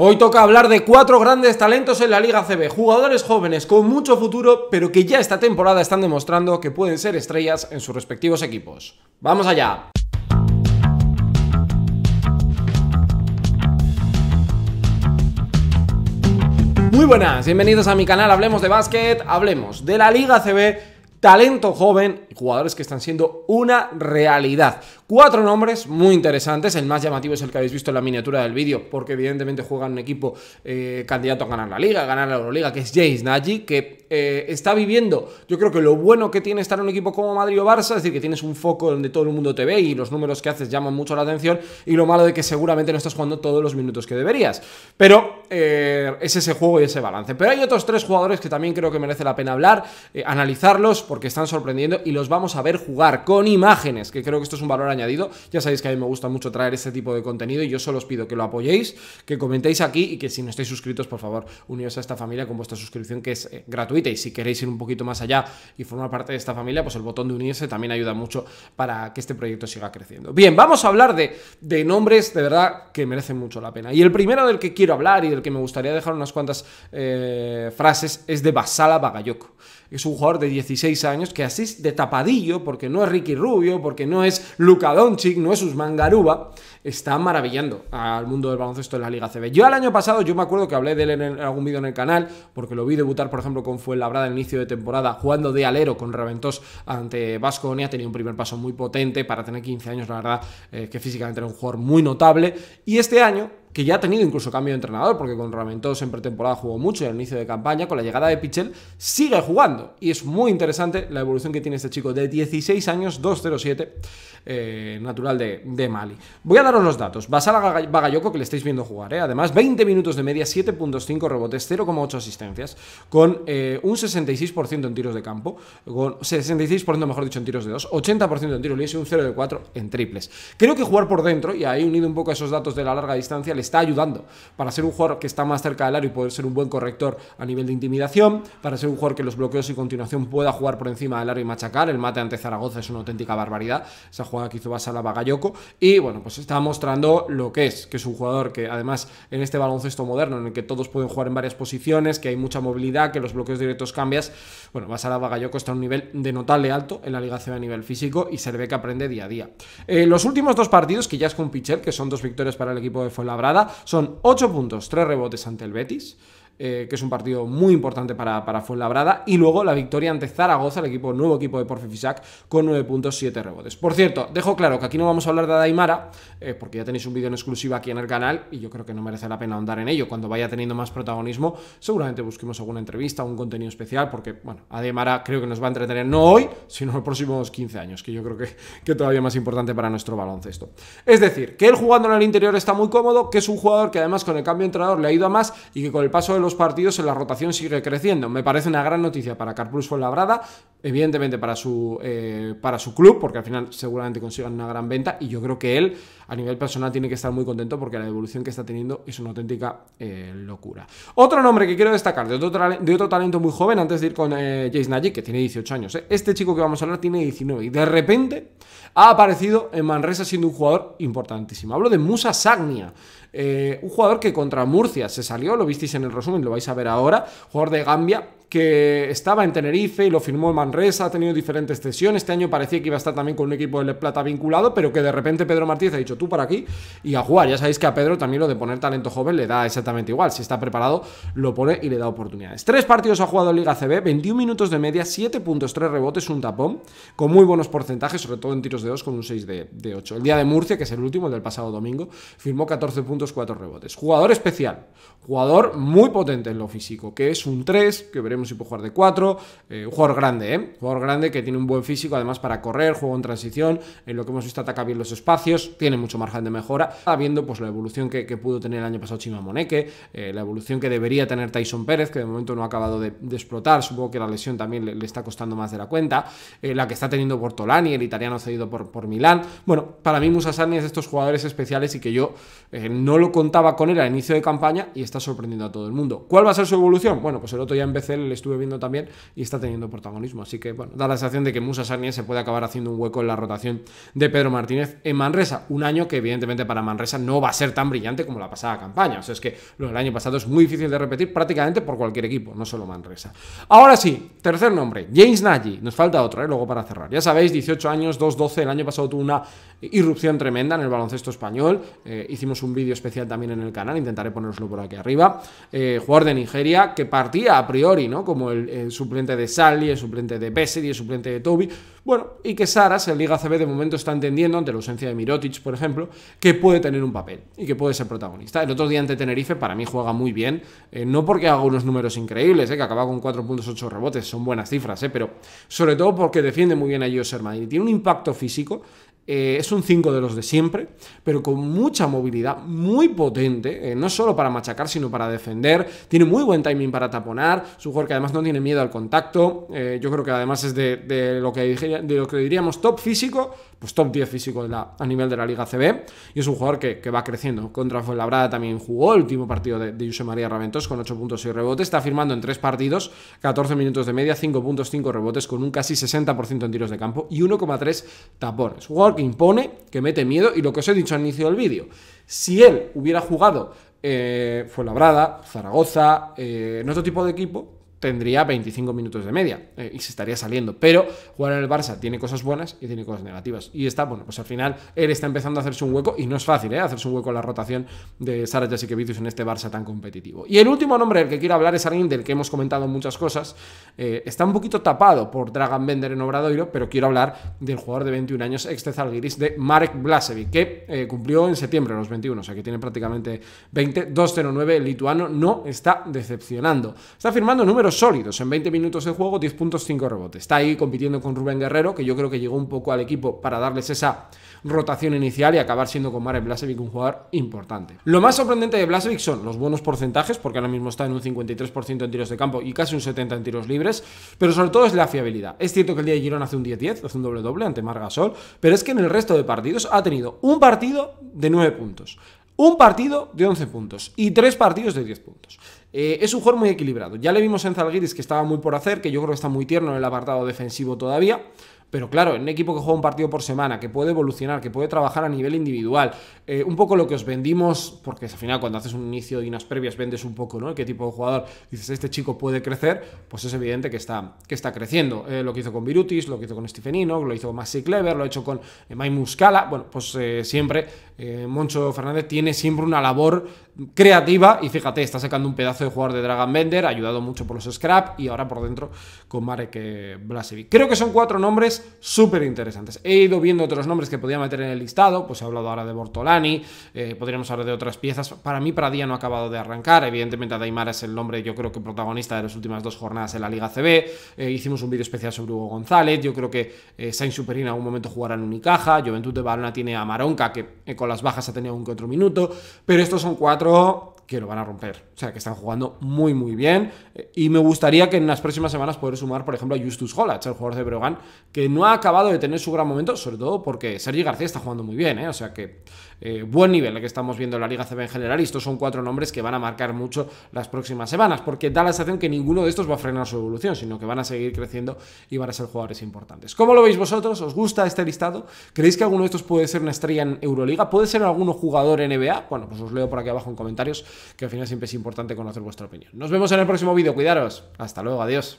Hoy toca hablar de cuatro grandes talentos en la Liga CB, jugadores jóvenes con mucho futuro, pero que ya esta temporada están demostrando que pueden ser estrellas en sus respectivos equipos. ¡Vamos allá! Muy buenas, bienvenidos a mi canal Hablemos de Básquet, hablemos de la Liga CB, talento joven jugadores que están siendo una realidad. Cuatro nombres muy interesantes, el más llamativo es el que habéis visto en la miniatura del vídeo, porque evidentemente juega un equipo eh, candidato a ganar la liga, a ganar la Euroliga, que es Jace Nagy, que eh, está viviendo, yo creo que lo bueno que tiene estar en un equipo como Madrid o Barça, es decir, que tienes un foco donde todo el mundo te ve y los números que haces llaman mucho la atención, y lo malo de que seguramente no estás jugando todos los minutos que deberías. Pero eh, es ese juego y ese balance. Pero hay otros tres jugadores que también creo que merece la pena hablar, analizarlos, porque están sorprendiendo y los vamos a ver jugar con imágenes, que creo que esto es un valor añadido. Ya sabéis que a mí me gusta mucho traer este tipo de contenido y yo solo os pido que lo apoyéis, que comentéis aquí y que si no estáis suscritos, por favor, uníos a esta familia con vuestra suscripción que es eh, gratuita. Y si queréis ir un poquito más allá y formar parte de esta familia, pues el botón de unirse también ayuda mucho para que este proyecto siga creciendo. Bien, vamos a hablar de, nombres de verdad que merecen mucho la pena. Y el primero del que quiero hablar y del que me gustaría dejar unas cuantas eh, frases es de Basala Bagayoko es un jugador de 16 años que así de tapadillo, porque no es Ricky Rubio, porque no es Luka Doncic, no es Usman Garuba, está maravillando al mundo del baloncesto en la Liga CB. Yo el año pasado, yo me acuerdo que hablé de él en, algún vídeo en el canal, porque lo vi debutar, por ejemplo, con Fuenlabrada en el inicio de temporada, jugando de alero con Reventos ante Vasconia, tenía un primer paso muy potente para tener 15 años, la verdad, eh, que físicamente era un jugador muy notable, y este año que ya ha tenido incluso cambio de entrenador, porque con Ramentos en pretemporada jugó mucho y al inicio de campaña, con la llegada de Pichel, sigue jugando. Y es muy interesante la evolución que tiene este chico de 16 años, 207, eh, natural de, Mali. Voy a daros los datos. Basala Bagayoko, que le estáis viendo jugar, eh. además, 20 minutos de media, 7.5 rebotes, 0,8 asistencias, con eh, un 66% en tiros de campo, con 66% mejor dicho en tiros de 2, 80% en tiros libres y un 0 de 4 en triples. Creo que jugar por dentro, y ahí unido un poco esos datos de la larga distancia, le está ayudando para ser un jugador que está más cerca del área y poder ser un buen corrector a nivel de intimidación, para ser un jugador que los bloqueos y continuación pueda jugar por encima del área y machacar. El mate ante Zaragoza es una auténtica barbaridad, esa jugada que hizo Basala Bagayoko. Y bueno, pues está mostrando lo que es, que es un jugador que además en este baloncesto moderno en el que todos pueden jugar en varias posiciones, que hay mucha movilidad, que los bloqueos directos cambias, bueno, Basala Bagayoko está a un nivel de notable alto en la ligación a nivel físico y se ve que aprende día a día. Eh, los últimos dos partidos, que ya es con Pichel, que son dos victorias para el equipo de Fuenlabrada, son 8 puntos, 3 rebotes ante el Betis. Eh, que es un partido muy importante para, para, Fuenlabrada. Y luego la victoria ante Zaragoza, el equipo, nuevo equipo de Fisac, con 9.7 rebotes. Por cierto, dejo claro que aquí no vamos a hablar de Daimara, eh, porque ya tenéis un vídeo en exclusiva aquí en el canal y yo creo que no merece la pena ahondar en ello. Cuando vaya teniendo más protagonismo, seguramente busquemos alguna entrevista, un contenido especial, porque, bueno, a creo que nos va a entretener no hoy, sino en los próximos 15 años, que yo creo que, que todavía más importante para nuestro baloncesto. Es decir, que él jugando en el interior está muy cómodo, que es un jugador que además con el cambio de entrenador le ha ido a más y que con el paso de partidos en la rotación sigue creciendo. Me parece una gran noticia para Carplus Labrada evidentemente para su, eh, para su club, porque al final seguramente consigan una gran venta y yo creo que él a nivel personal tiene que estar muy contento porque la evolución que está teniendo es una auténtica eh, locura. Otro nombre que quiero destacar de otro, talento muy joven, antes de ir con eh, Jace Nagy, que tiene 18 años, este chico que vamos a hablar tiene 19 y de repente ha aparecido en Manresa siendo un jugador importantísimo. Hablo de Musa Sagnia, eh, un jugador que contra Murcia se salió, lo visteis en el resumen, lo vais a ver ahora, jugador de Gambia, que estaba en Tenerife y lo firmó Manresa, ha tenido diferentes sesiones, Este año parecía que iba a estar también con un equipo Le Plata vinculado, pero que de repente Pedro Martínez ha dicho tú para aquí y a jugar. Ya sabéis que a Pedro también lo de poner talento joven le da exactamente igual. Si está preparado, lo pone y le da oportunidades. Tres partidos ha jugado en Liga CB, 21 minutos de media, 7.3 rebotes, un tapón, con muy buenos porcentajes, sobre todo en tiros de 2, con un 6 de, 8. El día de Murcia, que es el último, el del pasado domingo, firmó 14 puntos, 4 rebotes. Jugador especial, jugador muy potente en lo físico, que es un 3, que veremos veremos si jugar de 4. Eh, un jugador grande, ¿eh? jugador grande que tiene un buen físico, además para correr, juego en transición. En lo que hemos visto ataca bien los espacios, tiene mucho margen de mejora. habiendo viendo pues, la evolución que, pudo tener el año pasado Chima eh, la evolución que debería tener Tyson Pérez, que de momento no ha acabado de, explotar. Supongo que la lesión también le, está costando más de la cuenta. Eh, la que está teniendo Bortolani, el italiano cedido por, por Milán. Bueno, para mí Musasani es de estos jugadores especiales y que yo no lo contaba con él al inicio de campaña y está sorprendiendo a todo el mundo. ¿Cuál va a ser su evolución? Bueno, pues el otro ya empecé el le estuve viendo también y está teniendo protagonismo. Así que, bueno, da la sensación de que Musa Sarnia se puede acabar haciendo un hueco en la rotación de Pedro Martínez en Manresa. Un año que, evidentemente, para Manresa no va a ser tan brillante como la pasada campaña. O sea, es que lo del año pasado es muy difícil de repetir prácticamente por cualquier equipo, no solo Manresa. Ahora sí, tercer nombre, James Nagy. Nos falta otro, ¿eh? luego para cerrar. Ya sabéis, 18 años, 2-12. El año pasado tuvo una irrupción tremenda en el baloncesto español. Eh, hicimos un vídeo especial también en el canal, intentaré ponérselo por aquí arriba. Eh, jugador de Nigeria que partía a priori, ¿no? Como el, suplente de Sally, el suplente de y el suplente de Toby. Bueno, y que Saras en Liga CB de momento está entendiendo, ante la ausencia de Mirotic, por ejemplo, que puede tener un papel y que puede ser protagonista. El otro día ante Tenerife, para mí juega muy bien, eh, no porque haga unos números increíbles, eh, que acaba con 4.8 rebotes, son buenas cifras, eh, pero sobre todo porque defiende muy bien a José Madrid. Tiene un impacto físico eh, es un 5 de los de siempre, pero con mucha movilidad, muy potente, eh, no solo para machacar, sino para defender. Tiene muy buen timing para taponar, es un jugador que además no tiene miedo al contacto. Eh, yo creo que además es de, lo que, de lo que diríamos top físico, pues top 10 físico a nivel de la Liga CB. Y es un jugador que, va creciendo. Contra fue Labrada también jugó el último partido de, de José María Raventos con 8 puntos y rebotes. Está firmando en 3 partidos, 14 minutos de media, 5 puntos, 5 rebotes, con un casi 60% en tiros de campo y 1,3 tapones. Jugador que impone, que mete miedo y lo que os he dicho al inicio del vídeo. Si él hubiera jugado eh, Brada, Zaragoza, en eh, otro tipo de equipo, tendría 25 minutos de media eh, y se estaría saliendo. Pero jugar en el Barça tiene cosas buenas y tiene cosas negativas. Y está, bueno, pues al final él está empezando a hacerse un hueco y no es fácil, ¿eh? Hacerse un hueco en la rotación de Sara Vitus en este Barça tan competitivo. Y el último nombre del que quiero hablar es alguien del que hemos comentado muchas cosas. Eh, está un poquito tapado por Dragan Bender en Obradoiro, pero quiero hablar del jugador de 21 años, ex de de Marek Blasevic, que eh, cumplió en septiembre los 21, o sea que tiene prácticamente 20, 209, el lituano no está decepcionando. Está firmando números sólidos. En 20 minutos de juego, 10 puntos, 5 rebotes. Está ahí compitiendo con Rubén Guerrero, que yo creo que llegó un poco al equipo para darles esa rotación inicial y acabar siendo con Marek Blasevic un jugador importante. Lo más sorprendente de Blasevic son los buenos porcentajes, porque ahora mismo está en un 53% en tiros de campo y casi un 70% en tiros libres, pero sobre todo es la fiabilidad. Es cierto que el día de Girón hace un 10-10, hace un doble-doble ante Margasol, pero es que en el resto de partidos ha tenido un partido de 9 puntos, un partido de 11 puntos y 3 partidos de 10 puntos. Eh, es un jugador muy equilibrado. Ya le vimos en Zalgiris que estaba muy por hacer, que yo creo que está muy tierno en el apartado defensivo todavía. Pero claro, en un equipo que juega un partido por semana, que puede evolucionar, que puede trabajar a nivel individual, eh, un poco lo que os vendimos, porque al final cuando haces un inicio de unas previas vendes un poco, ¿no? ¿Qué tipo de jugador? Dices, este chico puede crecer, pues es evidente que está, que está creciendo. Eh, lo que hizo con Virutis, lo que hizo con Stephenino, lo hizo con Maxi Clever, lo ha hecho con mai Muscala. Bueno, pues siempre Moncho Fernández tiene siempre una labor creativa y fíjate, está sacando un pedazo de jugador de Dragon Bender, ayudado mucho por los Scrap y ahora por dentro con Marek eh, Blasevic. Creo que son cuatro nombres súper interesantes. He ido viendo otros nombres que podía meter en el listado, pues he hablado ahora de Bortolani, eh, podríamos hablar de otras piezas. Para mí Pradía no ha acabado de arrancar, evidentemente Daimara es el nombre yo creo que protagonista de las últimas dos jornadas en la Liga CB, eh, hicimos un vídeo especial sobre Hugo González, yo creo que Sainz Superin en algún momento jugará en Unicaja, Juventud de Barona tiene a Maronca que con las bajas ha tenido un que otro minuto, pero estos son cuatro Pero que lo van a romper. O sea, que están jugando muy, muy bien. Eh, y me gustaría que en las próximas semanas poder sumar, por ejemplo, a Justus Hollatz, el jugador de Brogan, que no ha acabado de tener su gran momento, sobre todo porque Sergi García está jugando muy bien, ¿eh? O sea que eh, buen nivel el que estamos viendo en la Liga CB en general. Y estos son cuatro nombres que van a marcar mucho las próximas semanas, porque da la sensación que ninguno de estos va a frenar su evolución, sino que van a seguir creciendo y van a ser jugadores importantes. ¿Cómo lo veis vosotros? ¿Os gusta este listado? ¿Creéis que alguno de estos puede ser una estrella en Euroliga? ¿Puede ser alguno jugador NBA? Bueno, pues os leo por aquí abajo en comentarios que al final siempre es importante conocer vuestra opinión. Nos vemos en el próximo vídeo, cuidaros. Hasta luego, adiós.